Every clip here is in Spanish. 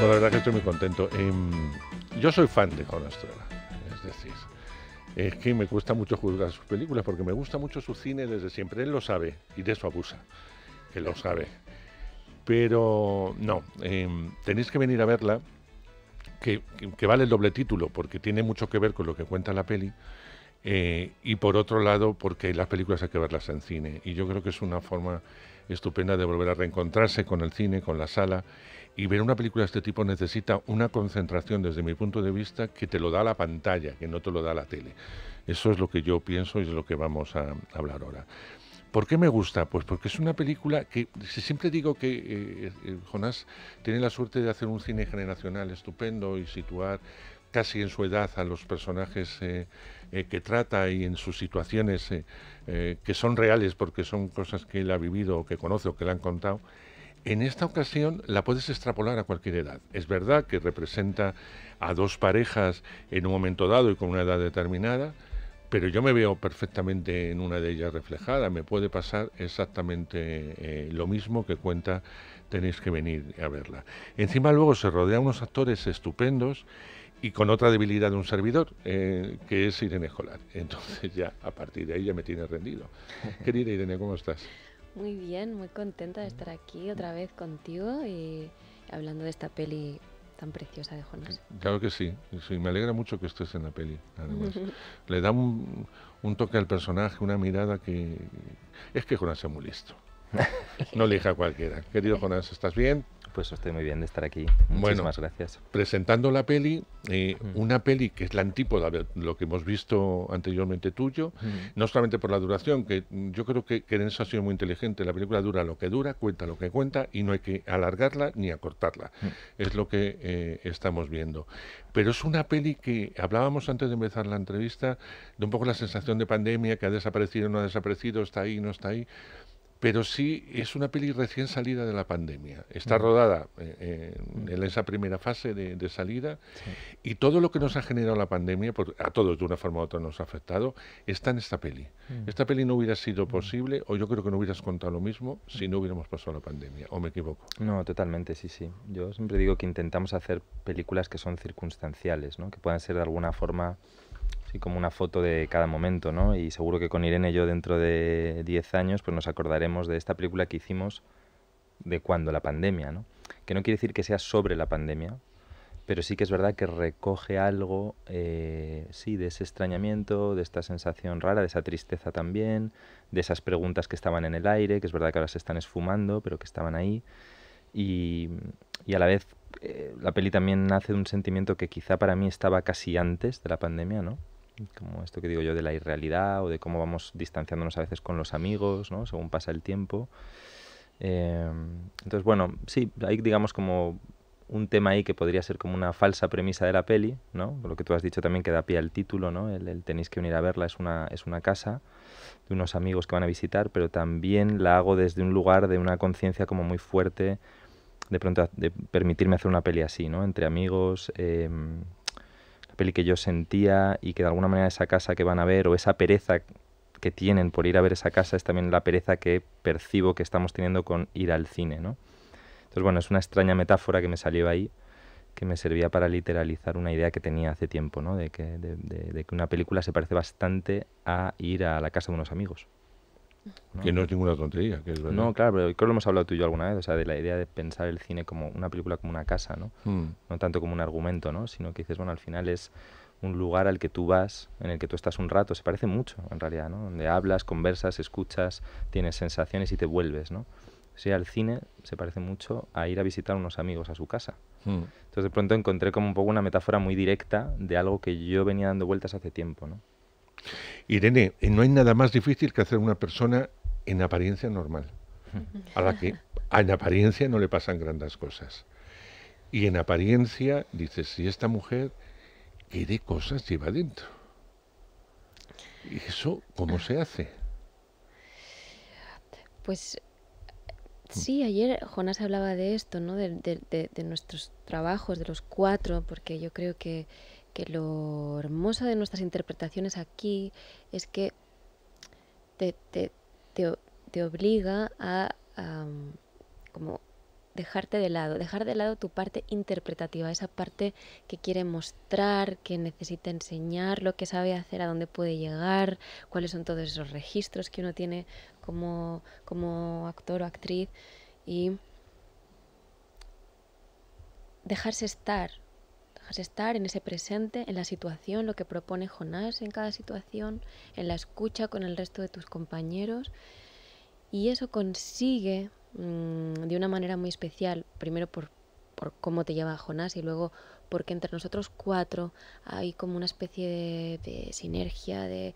Pues la verdad que estoy muy contento. Em, yo soy fan de con Estrella, es decir, es que me cuesta mucho juzgar sus películas porque me gusta mucho su cine desde siempre. Él lo sabe y de eso abusa, que lo sabe. Pero no, em, tenéis que venir a verla, que, vale el doble título porque tiene mucho que ver con lo que cuenta la peli. Eh, y por otro lado, porque las películas hay que verlas en cine. Y yo creo que es una forma estupenda de volver a reencontrarse con el cine, con la sala. Y ver una película de este tipo necesita una concentración, desde mi punto de vista, que te lo da la pantalla, que no te lo da la tele. Eso es lo que yo pienso y es lo que vamos a hablar ahora. ¿Por qué me gusta? Pues porque es una película que siempre digo que eh, eh, Jonás tiene la suerte de hacer un cine generacional estupendo y situar casi en su edad a los personajes eh, eh, que trata y en sus situaciones eh, que son reales porque son cosas que él ha vivido o que conoce o que le han contado, en esta ocasión la puedes extrapolar a cualquier edad. Es verdad que representa a dos parejas en un momento dado y con una edad determinada, pero yo me veo perfectamente en una de ellas reflejada. Me puede pasar exactamente lo mismo que cuenta, tenéis que venir a verla. Encima luego se rodea unos actores estupendos y con otra debilidad de un servidor, eh, que es Irene Escolar. Entonces ya a partir de ahí ya me tiene rendido. Querida Irene, ¿cómo estás? Muy bien, muy contenta de estar aquí otra vez contigo y hablando de esta peli tan preciosa de Jonas. Claro que sí, me alegra mucho que estés en la peli, además. Le da un, toque al personaje, una mirada que... Es que Jonas es muy listo. no elija cualquiera. Querido Jonas, ¿estás bien? Pues estoy muy bien de estar aquí. Muchísimas gracias. Presentando la peli, eh, mm. una peli que es la antípoda de lo que hemos visto anteriormente tuyo, mm. no solamente por la duración, que yo creo que, que en eso ha sido muy inteligente. La película dura lo que dura, cuenta lo que cuenta y no hay que alargarla ni acortarla. Mm. Es lo que eh, estamos viendo. Pero es una peli que hablábamos antes de empezar la entrevista de un poco la sensación de pandemia, que ha desaparecido, no ha desaparecido, está ahí, no está ahí pero sí es una peli recién salida de la pandemia. Está rodada eh, eh, en esa primera fase de, salida y todo lo que nos ha generado la pandemia, a todos de una forma u otra nos ha afectado, está en esta peli. Esta peli no hubiera sido posible, o yo creo que no hubieras contado lo mismo si no hubiéramos pasado la pandemia, o me equivoco. No, totalmente, sí, sí. Yo siempre digo que intentamos hacer películas que son circunstanciales, ¿no? que puedan ser de alguna forma así como una foto de cada momento, ¿no? Y seguro que con Irene y yo dentro de 10 años pues nos acordaremos de esta película que hicimos de cuando la pandemia, ¿no? Que no quiere decir que sea sobre la pandemia, pero sí que es verdad que recoge algo, eh, sí, de ese extrañamiento, de esta sensación rara, de esa tristeza también, de esas preguntas que estaban en el aire, que es verdad que ahora se están esfumando, pero que estaban ahí. Y, y a la vez eh, la peli también nace de un sentimiento que quizá para mí estaba casi antes de la pandemia, ¿no? como esto que digo yo de la irrealidad o de cómo vamos distanciándonos a veces con los amigos, ¿no? según pasa el tiempo. Em, entonces, bueno, sí, hay digamos como un tema ahí que podría ser como una falsa premisa de la peli, ¿no? Lo que tú has dicho también que da pie al título, ¿no? El, tenéis que venir a verla es una, es una casa de unos amigos que van a visitar, pero también la hago desde un lugar de una conciencia como muy fuerte de pronto de permitirme hacer una peli así, ¿no? Entre amigos, em, peli que yo sentía y que de alguna manera esa casa que van a ver o esa pereza que tienen por ir a ver esa casa es también la pereza que percibo que estamos teniendo con ir al cine, ¿no? Entonces, bueno, es una extraña metáfora que me salió ahí, que me servía para literalizar una idea que tenía hace tiempo, ¿no? de que una película se parece bastante a ir a la casa de unos amigos. Que no es ninguna tontería. No, claro, pero creo que lo hemos hablado tú y yo alguna vez, o sea, de la idea de pensar el cine como una película, como una casa, ¿no? Hmm. No tanto como un argumento, ¿no? Sino que dices, bueno, al final es un lugar al que tú vas, en el que tú estás un rato, se parece mucho en realidad, ¿no? Donde hablas, conversas, escuchas, tienes sensaciones y te vuelves, ¿no? O sea, el cine se parece mucho a ir a visitar unos amigos a su casa. Hmm. Entonces de pronto encontré como un poco una metáfora muy directa de algo que yo venía dando vueltas hace tiempo, ¿no? Irene, eh, no hay nada más difícil que hacer una persona en apariencia normal, a la que en apariencia no le pasan grandes cosas. Y en apariencia dices, si esta mujer, quiere de cosas lleva dentro? ¿Y eso cómo se hace? Pues mm. sí, ayer Jonás hablaba de esto, ¿no? de nuestros trabajos, de los cuatro, porque yo creo que que lo hermoso de nuestras interpretaciones aquí es que te, te, obliga a, mm, como dejarte de lado, dejar de lado tu parte interpretativa, esa parte que quiere mostrar, que necesita enseñar, lo que sabe hacer, a dónde puede llegar, cuáles son todos esos registros que uno tiene como, como actor o actriz y dejarse estar, estar en ese presente, en la situación, lo que propone Jonás en cada situación, en la escucha con el resto de tus compañeros. Y eso consigue mm, de una manera muy especial, primero por, cómo te lleva Jonás y luego porque entre nosotros cuatro hay como una especie de, sinergia, de,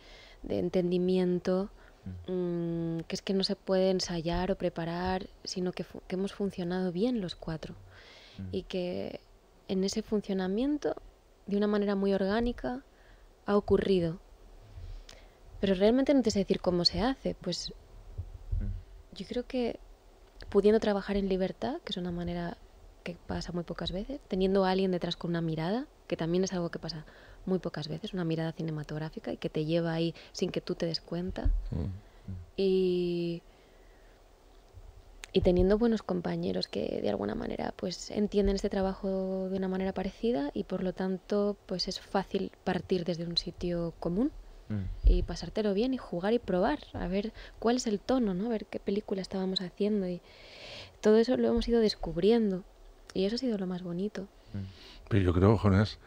entendimiento, mm. Mm, que es que no se puede ensayar o preparar, sino que, hemos funcionado bien los cuatro y que en ese funcionamiento de una manera muy orgánica ha ocurrido. Pero realmente no te sé decir cómo se hace, pues mm. yo creo que pudiendo trabajar en libertad, que es una manera que pasa muy pocas veces, teniendo a alguien detrás con una mirada, que también es algo que pasa muy pocas veces, una mirada cinematográfica y que te lleva ahí sin que tú te des cuenta. Mm, mm. Y y teniendo buenos compañeros que de alguna manera pues entienden este trabajo de una manera parecida y por lo tanto pues es fácil partir desde un sitio común mm. y pasártelo bien y jugar y probar a ver cuál es el tono no a ver qué película estábamos haciendo y todo eso lo hemos ido descubriendo y eso ha sido lo más bonito mm. pero yo creo Jonas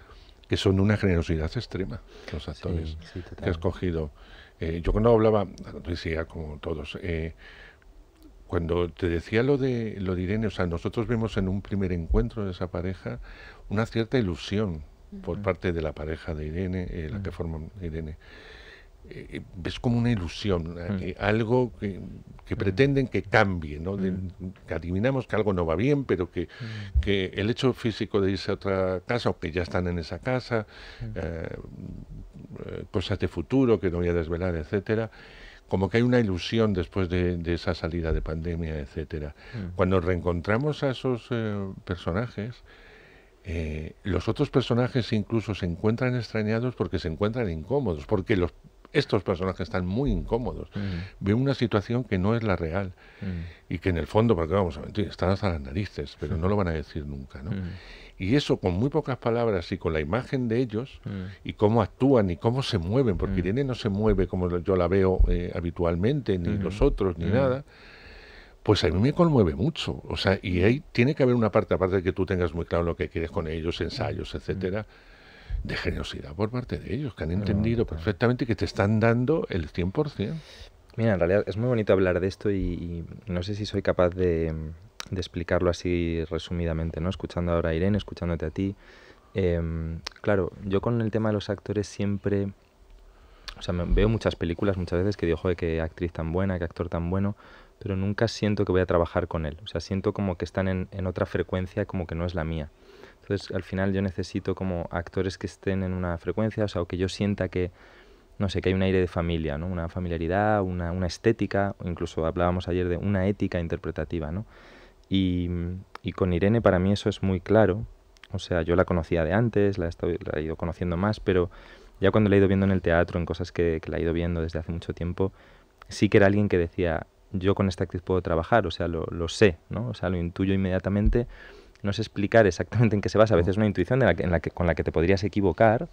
que son una generosidad extrema los actores que has cogido eh, yo cuando hablaba decía como todos eh, cuando te decía lo de, lo de Irene, o sea, nosotros vemos en un primer encuentro de esa pareja una cierta ilusión por parte de la pareja de Irene, eh, la que forma Irene. Eh, eh, es como una ilusión, algo que, pretenden que cambie, ¿no? que adivinamos que algo no va bien, pero que, que, el hecho físico de irse a otra casa o que ya están en esa casa, cosas de futuro que no voy a desvelar, etcétera, como que hay una ilusión después de, esa salida de pandemia, etcétera. Mm. Cuando reencontramos a esos eh, personajes, eh, los otros personajes incluso se encuentran extrañados porque se encuentran incómodos, porque los, estos personajes están muy incómodos. Mm. Ven una situación que no es la real mm. y que en el fondo, porque vamos a mentir, están hasta las narices, pero no lo van a decir nunca, ¿no? y eso con muy pocas palabras y con la imagen de ellos mm. y cómo actúan y cómo se mueven, porque mm. Irene no se mueve como yo la veo eh, habitualmente, ni los mm. otros, ni nada. Pues a mí me conmueve mucho, o sea, y ahí tiene que haber una parte, aparte de que tú tengas muy claro lo que quieres con ellos, ensayos, etcétera, de generosidad por parte de ellos, que han entendido perfectamente que te están dando el 100%. Mira, en realidad es muy bonito hablar de esto y no sé si soy capaz de, de explicarlo así resumidamente, ¿no? Escuchando ahora a Irene, escuchándote a ti. Em, claro, yo con el tema de los actores siempre... O sea, veo muchas películas muchas veces que digo, joder, qué actriz tan buena, qué actor tan bueno, pero nunca siento que voy a trabajar con él. O sea, siento como que están en, en otra frecuencia, como que no es la mía. Entonces, al final yo necesito como actores que estén en una frecuencia, o sea, o que yo sienta que, no sé, que hay un aire de familia, ¿no? Una familiaridad, una, una estética, incluso hablábamos ayer de una ética interpretativa, ¿no? Y, con Irene para mí eso es muy claro. O sea, yo la conocía de antes, la he, estado, la he ido conociendo más, pero ya cuando la he ido viendo en el teatro, en cosas que, que, la he ido viendo desde hace mucho tiempo, sí que era alguien que decía, yo con esta actriz puedo trabajar, o sea, lo, lo sé, ¿no? O sea, lo intuyo inmediatamente. No sé explicar exactamente en qué se basa, a veces es una intuición en la que, con la que te podrías equivocar,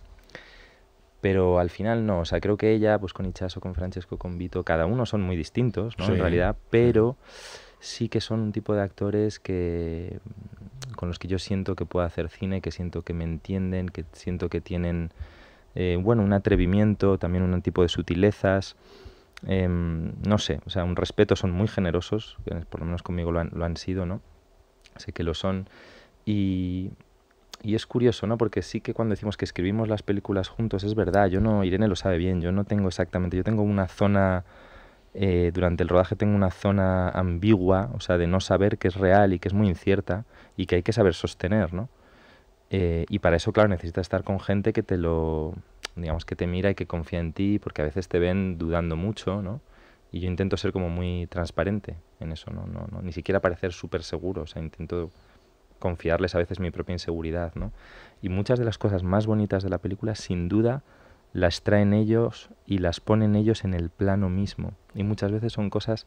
pero al final no, o sea, creo que ella, pues con Ichaso, con Francesco, con Vito, cada uno son muy distintos, ¿no? En realidad, pero sí que son un tipo de actores que mm, con los que yo siento que puedo hacer cine, que siento que me entienden, que siento que tienen eh, bueno, un atrevimiento, también un tipo de sutilezas. Em, no sé, o sea, un respeto, son muy generosos, eh, por lo menos conmigo lo han, lo han sido, ¿no? Sé que lo son. Y, y, es curioso, ¿no? Porque sí que cuando decimos que escribimos las películas juntos, es verdad, yo no, Irene lo sabe bien, yo no tengo exactamente, yo tengo una zona eh, durante el rodaje tengo una zona ambigua, o sea, de no saber que es real y que es muy incierta y que hay que saber sostener, ¿no? Eh, y para eso, claro, necesitas estar con gente que te lo, digamos, que te mira y que confía en ti, porque a veces te ven dudando mucho, ¿no? Y yo intento ser como muy transparente en eso, ¿no? no, no ni siquiera parecer súper seguro, o sea, intento confiarles a veces mi propia inseguridad, ¿no? Y muchas de las cosas más bonitas de la película, sin duda, las traen ellos y las ponen ellos en el plano mismo. Y muchas veces son cosas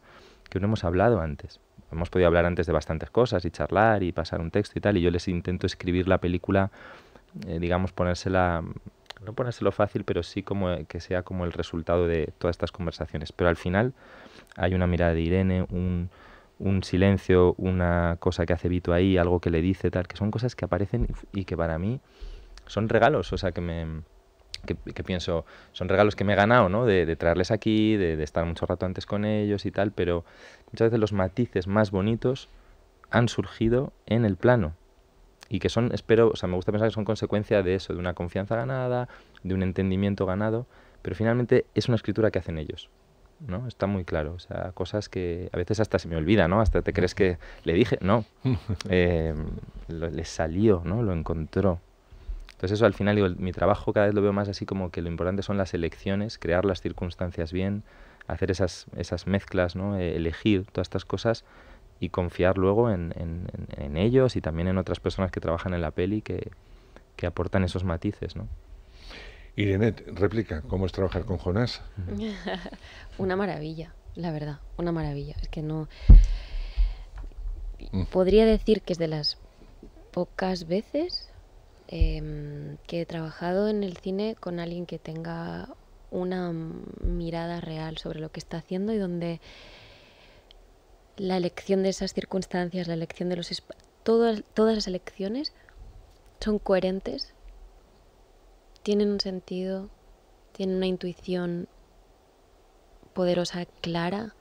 que no hemos hablado antes. Hemos podido hablar antes de bastantes cosas y charlar y pasar un texto y tal, y yo les intento escribir la película, eh, digamos, ponérsela, no ponérselo fácil, pero sí como que sea como el resultado de todas estas conversaciones. Pero al final hay una mirada de Irene, un, un silencio, una cosa que hace Vito ahí, algo que le dice, tal, que son cosas que aparecen y, y que para mí son regalos, o sea, que me, que, pienso, son regalos que me he ganado, ¿no? De, traerles aquí, de, estar mucho rato antes con ellos y tal, pero muchas veces los matices más bonitos han surgido en el plano. Y que son, espero, o sea, me gusta pensar que son consecuencia de eso, de una confianza ganada, de un entendimiento ganado, pero finalmente es una escritura que hacen ellos. ¿no? Está muy claro. O sea, cosas que a veces hasta se me olvida, ¿no? Hasta te crees que le dije, no. Eh, le salió, ¿no? Lo encontró. Entonces eso al final, mi trabajo cada vez lo veo más así como que lo importante son las elecciones, crear las circunstancias bien, hacer esas, esas mezclas, ¿no? E-, elegir todas estas cosas y confiar luego en, en, ellos y también en otras personas que trabajan en la peli que, que aportan esos matices, ¿no? Irene, réplica, ¿cómo es trabajar con Jonás? una maravilla, la verdad, una maravilla. Es que no... Mm. Podría decir que es de las pocas veces Em, que he trabajado en el cine con alguien que tenga una mirada real sobre lo que está haciendo y donde la elección de esas circunstancias, la elección de los todas, todas las elecciones son coherentes, tienen un sentido, tienen una intuición poderosa, clara,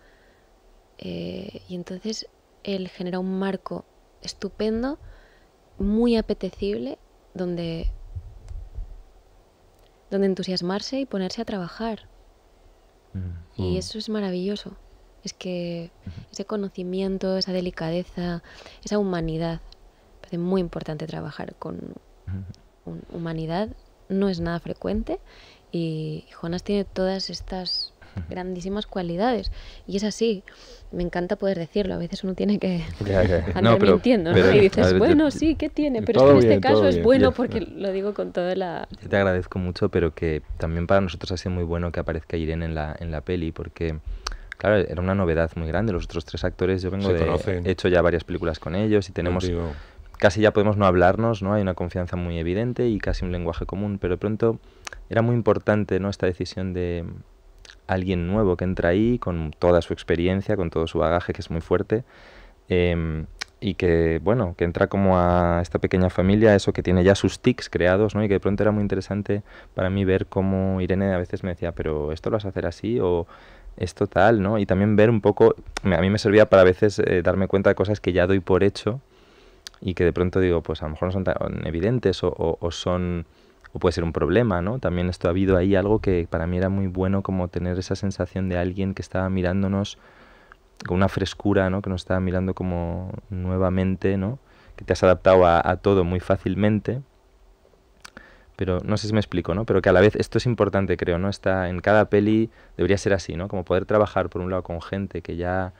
eh, y entonces él genera un marco estupendo, muy apetecible donde, entusiasmarse y ponerse a trabajar. Mm. Y mm. eso es maravilloso. Es que ese conocimiento, esa delicadeza, esa humanidad, parece muy importante trabajar con humanidad, no es nada frecuente y Jonas tiene todas estas grandísimas cualidades. Y es así. Me encanta poder decirlo. A veces uno tiene que andar mintiendo. ¿no? y dices, bueno, sí, ¿qué tiene? Pero es que en este caso es bueno porque lo digo con toda la... te agradezco mucho, pero que también para nosotros ha sido muy bueno que aparezca Irene en la, en la peli porque claro, era una novedad muy grande. Los otros tres actores, yo vengo de. hecho ya varias películas con ellos y tenemos. Casi ya podemos no hablarnos, ¿no? Hay una confianza muy evidente y casi un lenguaje común, pero de pronto era muy importante, ¿no? Esta decisión de alguien nuevo que entra ahí con toda su experiencia, con todo su bagaje que es muy fuerte. Em, y que, bueno, que entra como a esta pequeña familia, eso que tiene ya sus tics creados, ¿no? Y que de pronto era muy interesante para mí ver cómo Irene a veces me decía, pero esto lo vas a hacer así o esto tal, ¿no? Y también ver un poco, a mí me servía para a veces eh, darme cuenta de cosas que ya doy por hecho y que de pronto digo, pues a lo mejor no son tan evidentes o, o son puede ser un problema, ¿no? También esto ha habido ahí algo que para mí era muy bueno, como tener esa sensación de alguien que estaba mirándonos con una frescura, ¿no? Que nos estaba mirando como nuevamente, ¿no? Que te has adaptado a, a todo muy fácilmente. Pero no sé si me explico, ¿no? Pero que a la vez esto es importante, creo, ¿no? Está en cada peli debería ser así, ¿no? Como poder trabajar por un lado con gente que ya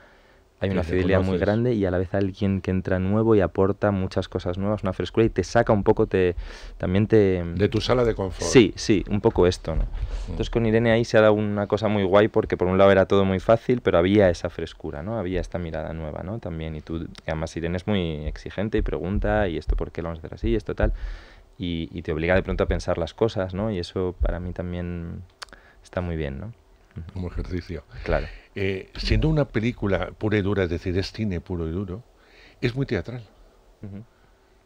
hay una fidelidad muy grande y a la vez alguien que entra nuevo y aporta muchas cosas nuevas, una frescura y te saca un poco, te también te... De tu sala de confort. Sí, sí, un poco esto, ¿no? Mm. Entonces con Irene ahí se ha dado una cosa muy guay porque por un lado era todo muy fácil, pero había esa frescura, ¿no? Había esta mirada nueva, ¿no? También y tú, además Irene es muy exigente y pregunta y esto por qué lo vamos a hacer así, esto tal, y, y te obliga de pronto a pensar las cosas, ¿no? Y eso para mí también está muy bien, ¿no? Como ejercicio. Claro. Eh, siendo una película pura y dura, es decir, es cine puro y duro, es muy teatral.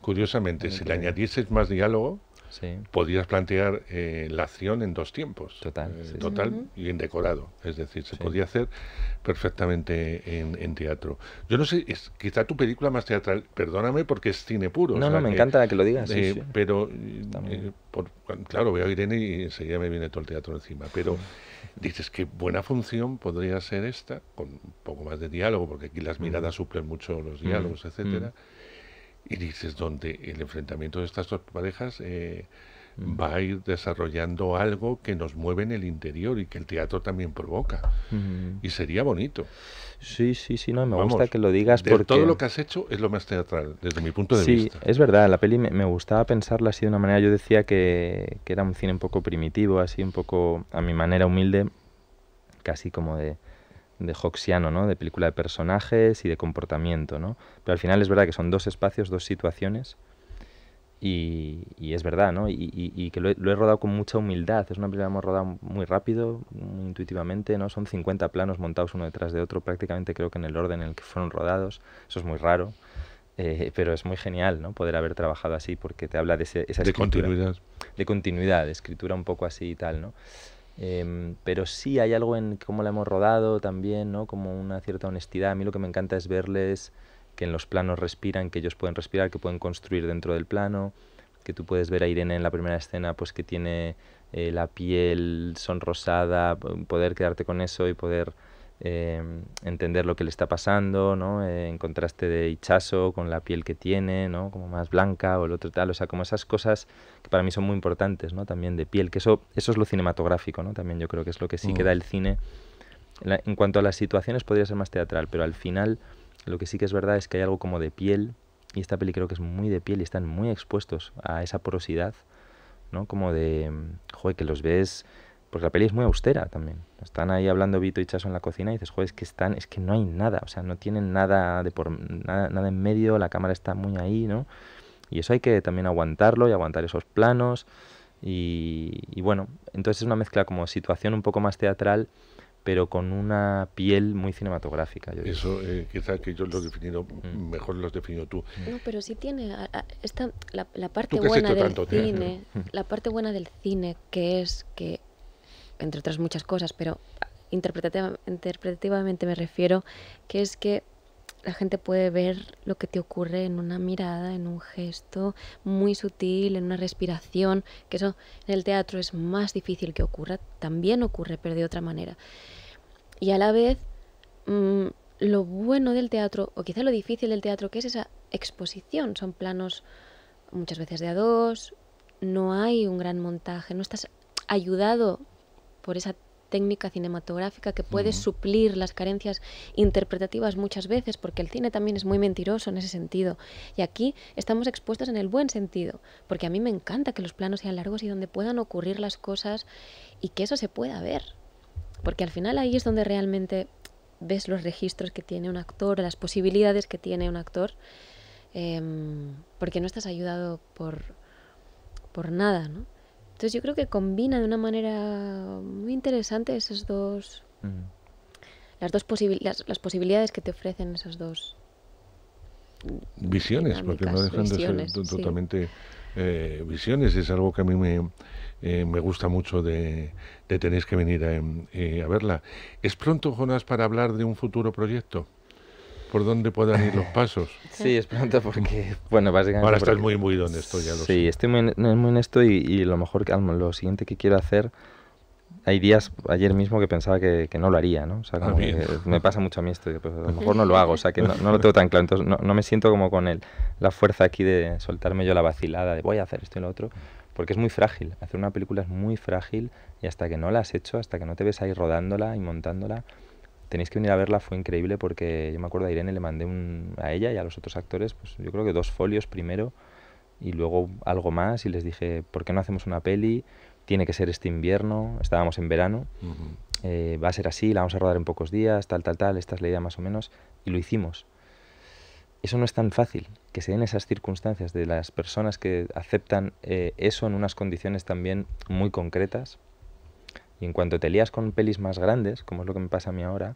Curiosamente, si le añadieses más diálogo, sí. podrías plantear eh, la acción en dos tiempos. Total. Eh, total y en decorado. Es decir, se podía hacer perfectamente en, teatro. Yo no sé, quizá tu película más teatral, perdóname porque es cine puro. No, no, me encanta que lo digas. Eh, pero, eh, claro, veo a Irene y enseguida me viene todo el teatro encima. Pero dices que buena función podría ser esta, con un poco más de diálogo, porque aquí las miradas suplen mucho los diálogos, etcétera y dices, donde el enfrentamiento de estas dos parejas eh, va a ir desarrollando algo que nos mueve en el interior y que el teatro también provoca. Y sería bonito. Sí, sí, sí, no, me gusta que lo digas porque... Todo lo que has hecho es lo más teatral, desde mi punto de vista. Sí, es verdad, la peli me, gustaba pensarla así de una manera, yo decía que era un cine un poco primitivo, así un poco, a mi manera humilde, casi como de de Hoxiano, ¿no? De película de personajes y de comportamiento, ¿no? Pero al final es verdad que son dos espacios, dos situaciones y, es verdad, Y, que lo he, rodado con mucha humildad. Es una película que hemos rodado muy rápido, intuitivamente, ¿no? Son 50 planos montados uno detrás de otro, prácticamente creo que en el orden en el que fueron rodados. Eso es muy raro. Eh, pero es muy genial ¿no? poder haber trabajado así porque te habla de esa de continuidad de continuidad de escritura un poco así y tal no Em, pero sí hay algo en cómo la hemos rodado también, ¿no? como una cierta honestidad. A mí lo que me encanta es verles que en los planos respiran, que ellos pueden respirar, que pueden construir dentro del plano, que tú puedes ver a Irene en la primera escena pues que tiene eh, la piel sonrosada, poder quedarte con eso y poder Em, entender lo que le está pasando, ¿no? en contraste de Ichazo con la piel que tiene, ¿no? Como más blanca o el otro tal, o sea, como esas cosas que para mí son muy importantes, ¿no? También de piel, que eso, eso es lo cinematográfico, También yo creo que es lo que sí que da mm. el cine. en cuanto a las situaciones podría ser más teatral, pero al final lo que sí que es verdad es que hay algo como de piel, y esta peli creo que es muy de piel y están muy expuestos a esa porosidad, ¿no? Como de, mm, joder, que los ves pues la peli es muy austera también. Están ahí hablando Vito y Chaso en la cocina y dices, joder, es que están, es que no hay nada, o sea, no tienen nada de por nada, en medio, la cámara está muy ahí, ¿no? Y eso hay que también aguantarlo y aguantar esos planos. Y, bueno, entonces es una mezcla como situación un poco más teatral, pero con una piel muy cinematográfica. Eso eh, quizás que yo lo he definido, mm. mejor lo has definido tú. No, pero sí tiene esta, la, parte buena del cine, la parte buena del cine que es que entre otras muchas cosas, pero interpretativamente me refiero que es que la gente puede ver lo que te ocurre en una mirada, en un gesto muy sutil, en una respiración, que eso en el teatro es más difícil que ocurra, también ocurre, pero de otra manera. Y a la vez, mm, lo bueno del teatro, o quizá lo difícil del teatro, que es esa exposición, son planos muchas veces de a dos, no hay un gran montaje, no estás ayudado por esa técnica cinematográfica que puede suplir las carencias interpretativas muchas veces, porque el cine también es muy mentiroso en ese sentido. Y aquí estamos expuestos en el buen sentido, porque a mí me encanta que los planos sean largos y donde puedan ocurrir las cosas y que eso se pueda ver. Porque al final ahí es donde realmente ves los registros que tiene un actor, las posibilidades que tiene un actor, em, porque no estás ayudado por, por nada, ¿no? Entonces yo creo que combina de una manera muy interesante esas dos, las dos posibilidades que te ofrecen esas dos. Visiones, porque no dejan de ser totalmente eh, visiones. Es algo que a mí me, eh, gusta mucho de, de, tenéis que venir a, eh, a verla. ¿Es pronto, Jonas, para hablar de un futuro proyecto? por dónde podrán ir los pasos. Sí, es pronto porque, bueno, Ahora estás muy, muy donde estoy ya. sí, estoy muy, en esto y, lo mejor, lo siguiente que quiero hacer, hay días, ayer mismo que pensaba que, no lo haría, ¿no? O sea, me pasa mucho a mí esto, pues, a lo mejor no lo hago, o sea, que no, lo tengo tan claro. Entonces no, me siento como con él. la fuerza aquí de soltarme yo la vacilada de voy a hacer esto y lo otro, porque es muy frágil. Hacer una película es muy frágil y hasta que no la has hecho, hasta que no te ves ahí rodándola y montándola, tenéis que venir a verla, fue increíble porque yo me acuerdo a Irene le mandé a ella y a los otros actores, pues yo creo que dos folios primero y luego algo más y les dije, ¿por qué no hacemos una peli? Tiene que ser este invierno, estábamos en verano, eh, va a ser así, la vamos a rodar en pocos días, tal, tal, tal, esta es la idea más o menos, y lo hicimos. Eso no es tan fácil, que se den esas circunstancias de las personas que aceptan eh, eso en unas condiciones también muy concretas, y en cuanto te lías con pelis más grandes, como es lo que me pasa a mí ahora,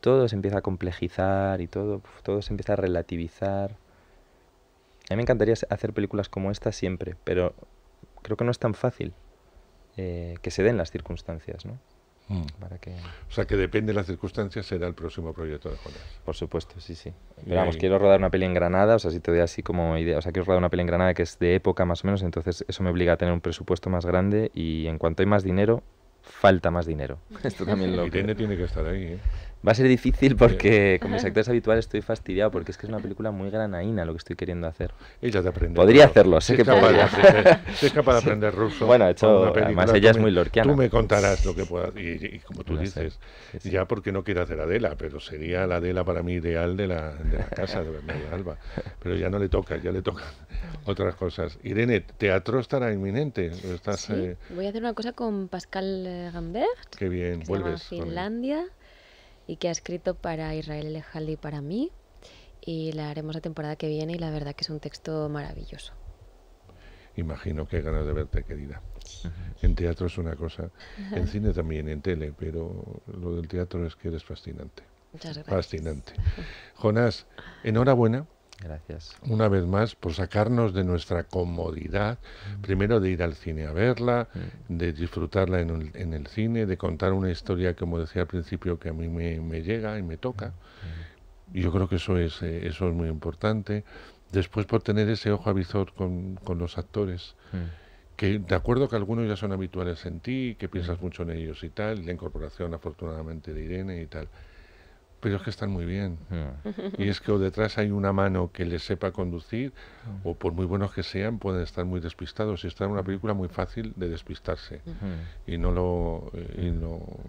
todo se empieza a complejizar y todo, todo se empieza a relativizar. A mí me encantaría hacer películas como esta siempre, pero creo que no es tan fácil eh, que se den las circunstancias, ¿no? Mm. O sea, que depende de las circunstancias, será el próximo proyecto de Jonas. Por supuesto, sí, sí. Pero vamos, quiero rodar una peli en Granada, o sea, si te doy así como idea, o sea, quiero rodar una peli en Granada que es de época más o menos, entonces eso me obliga a tener un presupuesto más grande y en cuanto hay más dinero, falta más dinero. Esto también lo Irene que... tiene que estar ahí. ¿eh? Va a ser difícil porque como mis actores habituales estoy fastidiado porque es que es una película muy granaína lo que estoy queriendo hacer. Ella te aprende. Podría hacerlo, sé que podría. es capaz de aprender ruso. Bueno, hecho, además ella es muy lorquiana. Tú me contarás lo que puedas, y, y como tú dices, ya porque no quiero hacer Adela, pero sería la Adela para mí ideal de la, de casa de Alba. Pero ya no le toca, ya le toca otras cosas. Irene, teatro estará inminente. Estás, sí, eh? Voy a hacer una cosa con Pascal Gambert. Eh, Qué bien, vuelves. Se Finlandia y que ha escrito para Israel Lejaldi y para mí. Y la haremos la temporada que viene y la verdad que es un texto maravilloso. Imagino que ganas de verte, querida. En teatro es una cosa, en cine también, en tele, pero lo del teatro es que eres fascinante. Muchas gracias. Fascinante. Jonás, enhorabuena. Gracias. Una vez más, por sacarnos de nuestra comodidad, mm. primero de ir al cine a verla, mm. de disfrutarla en el, cine, de contar una historia, como decía al principio, que a mí me, llega y me toca. Y mm, yo creo que eso es, eh, eso muy importante. Después, por tener ese ojo avizor con los actores. Que de acuerdo que algunos ya son habituales en ti, que piensas mucho en ellos y tal, la incorporación afortunadamente de Irene y tal, pero es que están muy bien. Y es que o detrás hay una mano que les sepa conducir, o por muy buenos que sean, pueden estar muy despistados. Y está en una película muy fácil de despistarse. Y no lo,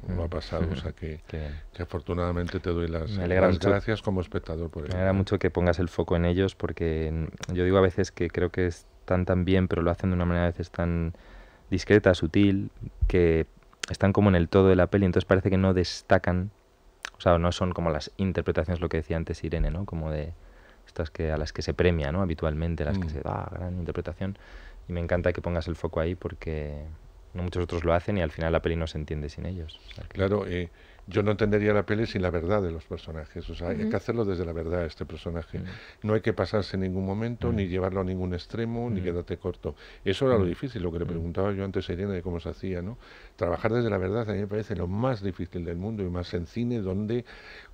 no, ha pasado. O sea que, afortunadamente te doy las, gracias como espectador por eso Me alegra mucho que pongas el foco en ellos, porque yo digo a veces que creo que están tan bien, pero lo hacen de una manera a veces tan discreta, sutil, que están como en el todo de la peli, entonces parece que no destacan sea, no son como las interpretaciones, lo que decía antes Irene, ¿no? Como de estas que a las que se premia, ¿no? Habitualmente, las que mm. se da gran interpretación. Y me encanta que pongas el foco ahí porque no muchos otros lo hacen y al final la peli no se entiende sin ellos. Claro, eh, yo no entendería la peli sin la verdad de los personajes. O sea, hay que hacerlo desde la verdad este personaje. No hay que pasarse en ningún momento, ni llevarlo a ningún extremo, ni quedarte corto. Eso era lo difícil, lo que le preguntaba yo antes a Irene de cómo se hacía, ¿no? Trabajar desde la verdad a mí me parece lo más difícil del mundo y más en cine donde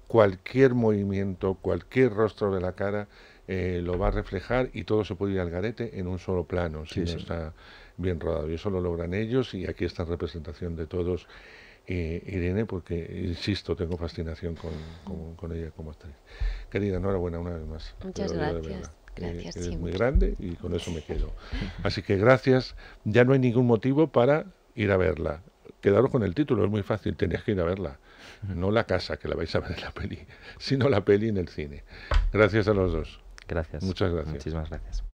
cualquier movimiento, cualquier rostro de la cara eh, lo va a reflejar y todo se puede ir al garete en un solo plano, si no está bien rodado. Y eso lo logran ellos y aquí está representación de todos eh, Irene, porque, insisto, tengo fascinación con, ella como actriz. Querida, enhorabuena una vez más. Muchas gracias. Gracias muy grande y con eso me quedo. Así que gracias. Ya no hay ningún motivo para ir a verla. Quedaros con el título, es muy fácil, tenéis que ir a verla. No la casa, que la vais a ver en la peli, sino la peli en el cine. Gracias a los dos. Gracias. Muchas gracias. Muchísimas gracias.